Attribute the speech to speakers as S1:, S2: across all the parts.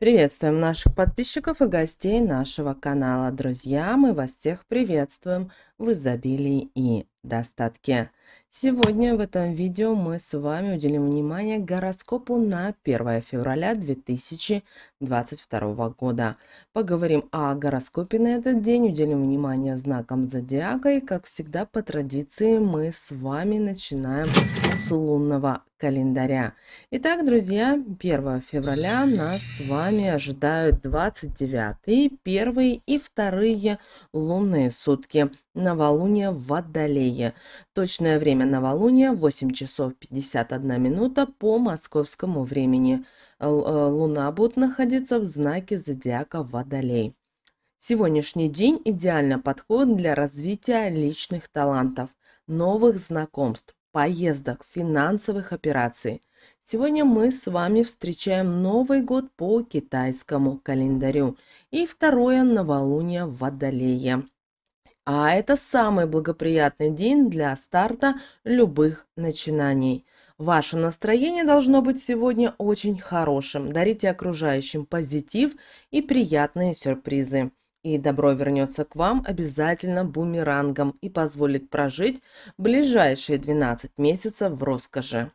S1: Приветствуем наших подписчиков и гостей нашего канала. Друзья, мы вас всех приветствуем в изобилии и достатке. Сегодня в этом видео мы с вами уделим внимание гороскопу на 1 февраля 2022 года. Поговорим о гороскопе на этот день, уделим внимание знакам зодиака и, как всегда, по традиции мы с вами начинаем с лунного календаря. Итак, друзья, 1 февраля нас с вами ожидают 29 и 1 и 2 лунные сутки Новолуние в Водолее. Точное время новолуния 8 часов 51 минута по московскому времени. Э, луна будет находиться в знаке зодиака Водолей. Сегодняшний день идеально подходит для развития личных талантов, новых знакомств, поездок, финансовых операций. Сегодня мы с вами встречаем Новый год по китайскому календарю и второе новолуние в Водолее а это самый благоприятный день для старта любых начинаний. Ваше настроение должно быть сегодня очень хорошим. Дарите окружающим позитив и приятные сюрпризы. И добро вернется к вам обязательно бумерангом и позволит прожить ближайшие 12 месяцев в роскоши.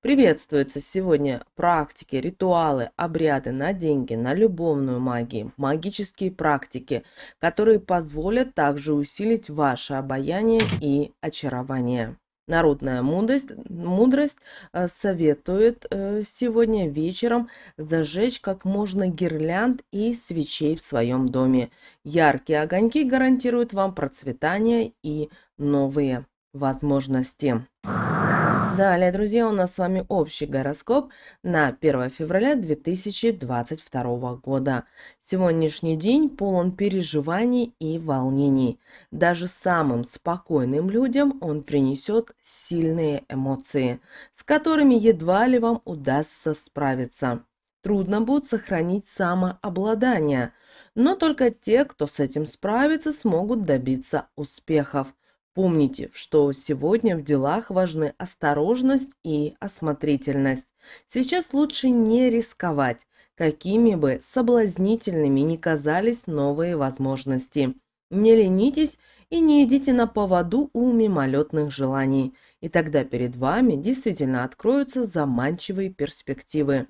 S1: Приветствуются сегодня практики, ритуалы, обряды на деньги, на любовную магию, магические практики, которые позволят также усилить ваше обаяние и очарование. Народная мудрость, мудрость э, советует э, сегодня вечером зажечь как можно гирлянд и свечей в своем доме. Яркие огоньки гарантируют вам процветание и новые возможности. Далее, друзья, у нас с вами общий гороскоп на 1 февраля 2022 года. Сегодняшний день полон переживаний и волнений. Даже самым спокойным людям он принесет сильные эмоции, с которыми едва ли вам удастся справиться. Трудно будет сохранить самообладание, но только те, кто с этим справится, смогут добиться успехов – Помните, что сегодня в делах важны осторожность и осмотрительность. Сейчас лучше не рисковать, какими бы соблазнительными ни казались новые возможности. Не ленитесь и не идите на поводу у мимолетных желаний, и тогда перед вами действительно откроются заманчивые перспективы.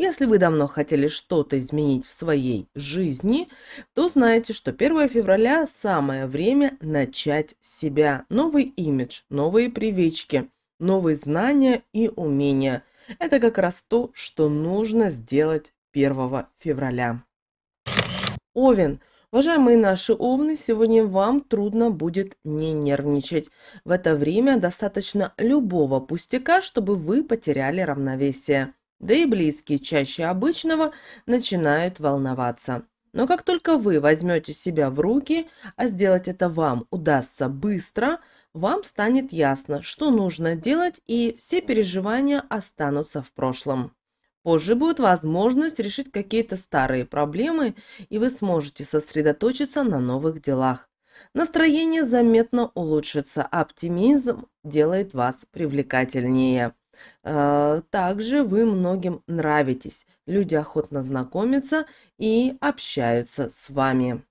S1: Если вы давно хотели что-то изменить в своей жизни, то знаете, что 1 февраля самое время начать с себя. Новый имидж, новые привычки, новые знания и умения. Это как раз то, что нужно сделать 1 февраля. Овен. Уважаемые наши овны, сегодня вам трудно будет не нервничать. В это время достаточно любого пустяка, чтобы вы потеряли равновесие да и близкие чаще обычного начинают волноваться. Но как только вы возьмете себя в руки, а сделать это вам удастся быстро, вам станет ясно, что нужно делать, и все переживания останутся в прошлом. Позже будет возможность решить какие-то старые проблемы, и вы сможете сосредоточиться на новых делах. Настроение заметно улучшится, оптимизм делает вас привлекательнее. Э, также вы многим нравитесь. Люди охотно знакомятся и общаются с вами.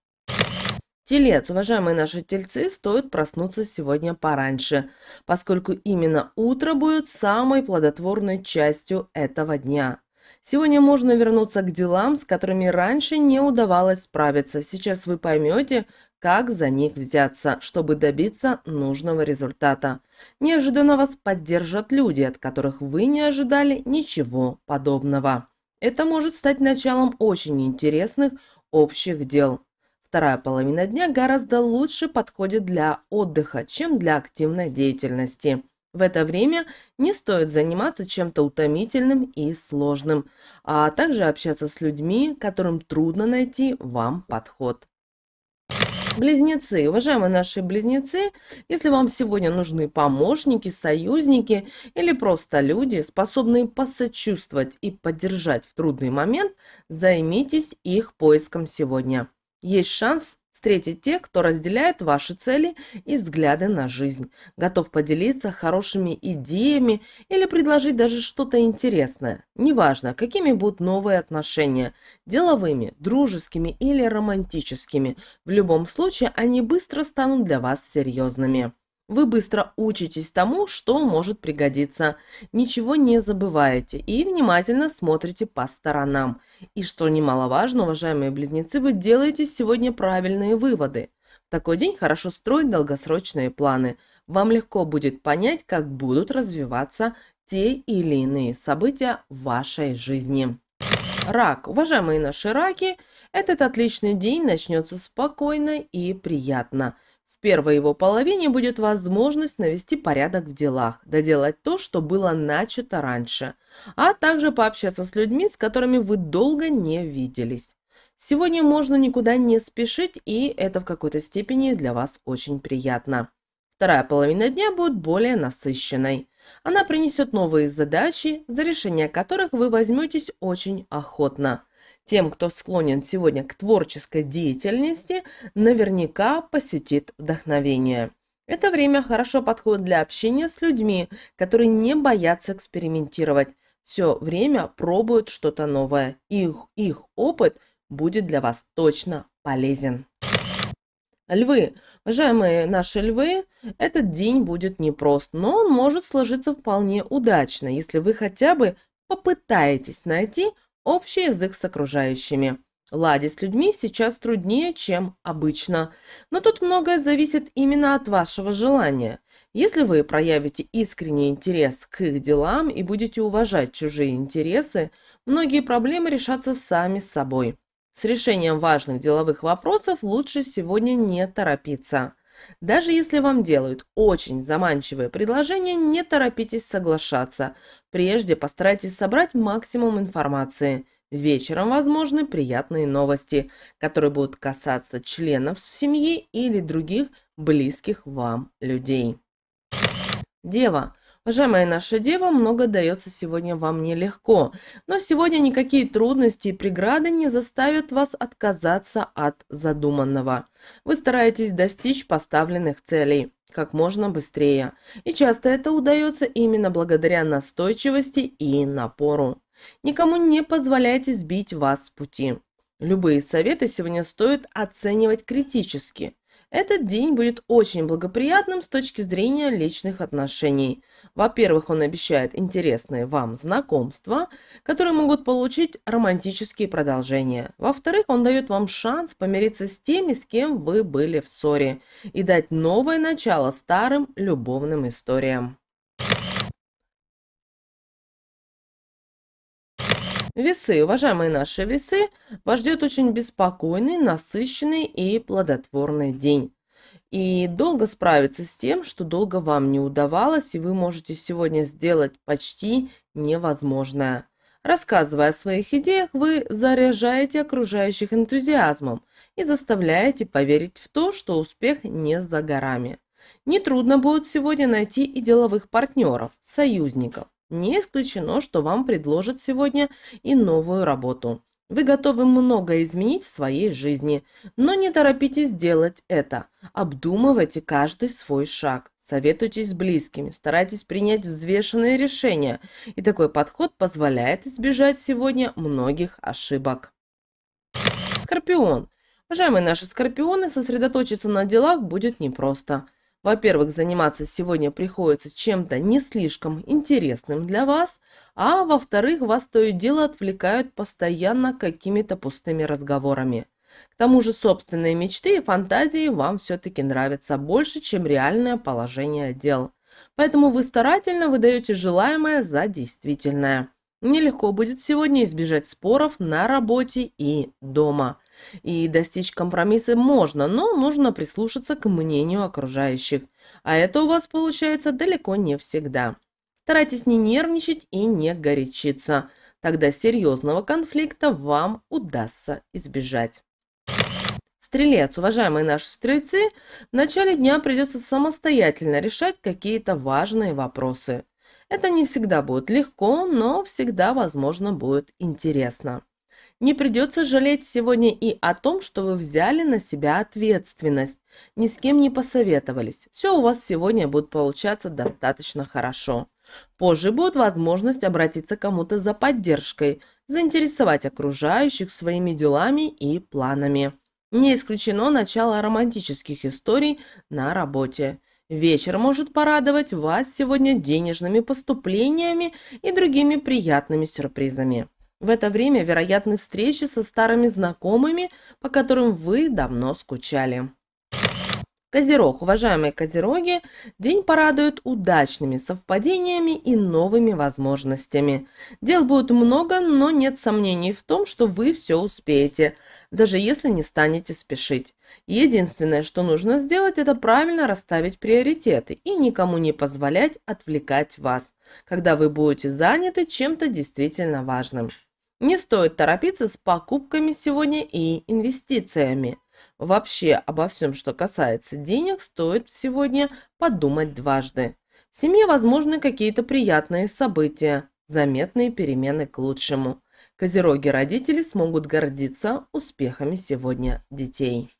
S1: Телец, уважаемые наши тельцы, стоит проснуться сегодня пораньше, поскольку именно утро будет самой плодотворной частью этого дня. Сегодня можно вернуться к делам, с которыми раньше не удавалось справиться. Сейчас вы поймете, как за них взяться, чтобы добиться нужного результата. Неожиданно вас поддержат люди, от которых вы не ожидали ничего подобного. Это может стать началом очень интересных общих дел. Вторая половина дня гораздо лучше подходит для отдыха, чем для активной деятельности. В это время не стоит заниматься чем-то утомительным и сложным, а также общаться с людьми, которым трудно найти вам подход. Близнецы, уважаемые наши близнецы, если вам сегодня нужны помощники, союзники или просто люди, способные посочувствовать и поддержать в трудный момент, займитесь их поиском сегодня. Есть шанс Встретить тех, кто разделяет ваши цели и взгляды на жизнь, готов поделиться хорошими идеями или предложить даже что-то интересное. Неважно, какими будут новые отношения – деловыми, дружескими или романтическими. В любом случае, они быстро станут для вас серьезными. Вы быстро учитесь тому, что может пригодиться, ничего не забываете и внимательно смотрите по сторонам. И что немаловажно, уважаемые близнецы, вы делаете сегодня правильные выводы. В такой день хорошо строить долгосрочные планы. Вам легко будет понять, как будут развиваться те или иные события в вашей жизни. Рак. Уважаемые наши раки, этот отличный день начнется спокойно и приятно – первой его половине будет возможность навести порядок в делах, доделать то, что было начато раньше, а также пообщаться с людьми, с которыми вы долго не виделись. Сегодня можно никуда не спешить, и это в какой-то степени для вас очень приятно. Вторая половина дня будет более насыщенной. Она принесет новые задачи, за решение которых вы возьметесь очень охотно тем, кто склонен сегодня к творческой деятельности, наверняка посетит вдохновение. Это время хорошо подходит для общения с людьми, которые не боятся экспериментировать, все время пробуют что-то новое. Их, их опыт будет для вас точно полезен. Львы. Уважаемые наши львы, этот день будет непрост, но он может сложиться вполне удачно, если вы хотя бы попытаетесь найти общий язык с окружающими. Ладить с людьми сейчас труднее, чем обычно. Но тут многое зависит именно от вашего желания. Если вы проявите искренний интерес к их делам и будете уважать чужие интересы, многие проблемы решатся сами собой. С решением важных деловых вопросов лучше сегодня не торопиться. Даже если вам делают очень заманчивое предложение, не торопитесь соглашаться. Прежде постарайтесь собрать максимум информации. Вечером возможны приятные новости, которые будут касаться членов семьи или других близких вам людей. Дева, Уважаемая наша дева, много дается сегодня вам нелегко, но сегодня никакие трудности и преграды не заставят вас отказаться от задуманного. Вы стараетесь достичь поставленных целей как можно быстрее, и часто это удается именно благодаря настойчивости и напору. Никому не позволяйте сбить вас с пути. Любые советы сегодня стоит оценивать критически – этот день будет очень благоприятным с точки зрения личных отношений. Во-первых, он обещает интересные вам знакомства, которые могут получить романтические продолжения. Во-вторых, он дает вам шанс помириться с теми, с кем вы были в ссоре, и дать новое начало старым любовным историям. Весы, уважаемые наши весы, вас ждет очень беспокойный, насыщенный и плодотворный день. И долго справиться с тем, что долго вам не удавалось, и вы можете сегодня сделать почти невозможное. Рассказывая о своих идеях, вы заряжаете окружающих энтузиазмом и заставляете поверить в то, что успех не за горами. Нетрудно будет сегодня найти и деловых партнеров, союзников. Не исключено, что вам предложат сегодня и новую работу. Вы готовы многое изменить в своей жизни, но не торопитесь делать это. Обдумывайте каждый свой шаг. Советуйтесь с близкими, старайтесь принять взвешенные решения, и такой подход позволяет избежать сегодня многих ошибок. Скорпион. Уважаемые наши скорпионы, сосредоточиться на делах будет непросто. Во-первых, заниматься сегодня приходится чем-то не слишком интересным для вас, а во-вторых, вас то и дело отвлекают постоянно какими-то пустыми разговорами. К тому же собственные мечты и фантазии вам все-таки нравятся больше, чем реальное положение дел. Поэтому вы старательно выдаете желаемое за действительное. Нелегко будет сегодня избежать споров на работе и дома. И достичь компромисса можно, но нужно прислушаться к мнению окружающих. А это у вас получается далеко не всегда. Старайтесь не нервничать и не горячиться. Тогда серьезного конфликта вам удастся избежать. Стрелец, уважаемые наши стрельцы, в начале дня придется самостоятельно решать какие-то важные вопросы. Это не всегда будет легко, но всегда, возможно, будет интересно. Не придется жалеть сегодня и о том, что вы взяли на себя ответственность, ни с кем не посоветовались. Все у вас сегодня будет получаться достаточно хорошо. Позже будет возможность обратиться кому-то за поддержкой, заинтересовать окружающих своими делами и планами. Не исключено начало романтических историй на работе. Вечер может порадовать вас сегодня денежными поступлениями и другими приятными сюрпризами. В это время вероятны встречи со старыми знакомыми, по которым вы давно скучали. Козерог, уважаемые козероги, день порадует удачными совпадениями и новыми возможностями. Дел будет много, но нет сомнений в том, что вы все успеете, даже если не станете спешить. Единственное, что нужно сделать, это правильно расставить приоритеты и никому не позволять отвлекать вас, когда вы будете заняты чем-то действительно важным. Не стоит торопиться с покупками сегодня и инвестициями. Вообще обо всем, что касается денег, стоит сегодня подумать дважды. В семье возможны какие-то приятные события, заметные перемены к лучшему. Козероги родители смогут гордиться успехами сегодня детей.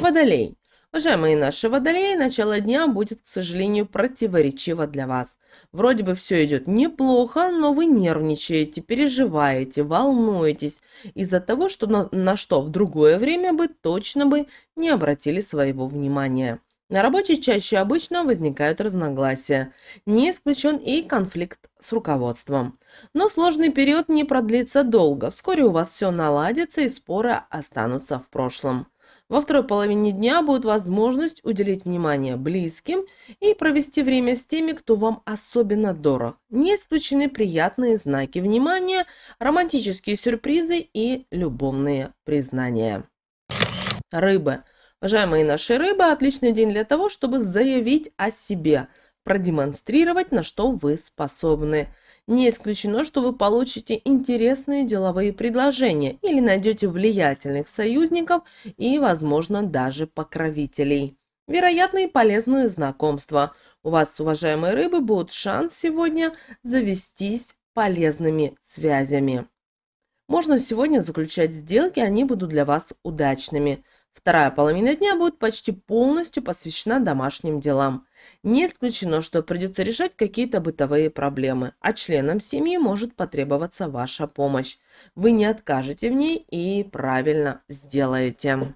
S1: Водолей. Уважаемые наши водолеи, начало дня будет, к сожалению, противоречиво для вас. Вроде бы все идет неплохо, но вы нервничаете, переживаете, волнуетесь из-за того, что на, на что в другое время бы точно бы не обратили своего внимания. На работе чаще обычно возникают разногласия. Не исключен и конфликт с руководством. Но сложный период не продлится долго. Вскоре у вас все наладится и споры останутся в прошлом. Во второй половине дня будет возможность уделить внимание близким и провести время с теми, кто вам особенно дорог. Не исключены приятные знаки внимания, романтические сюрпризы и любовные признания. Рыбы. Уважаемые наши рыбы, отличный день для того, чтобы заявить о себе, продемонстрировать, на что вы способны. Не исключено, что вы получите интересные деловые предложения или найдете влиятельных союзников и, возможно, даже покровителей. Вероятные полезные знакомства. У вас, уважаемые рыбы, будет шанс сегодня завестись полезными связями. Можно сегодня заключать сделки, они будут для вас удачными – Вторая половина дня будет почти полностью посвящена домашним делам. Не исключено, что придется решать какие-то бытовые проблемы, а членам семьи может потребоваться ваша помощь. Вы не откажете в ней и правильно сделаете.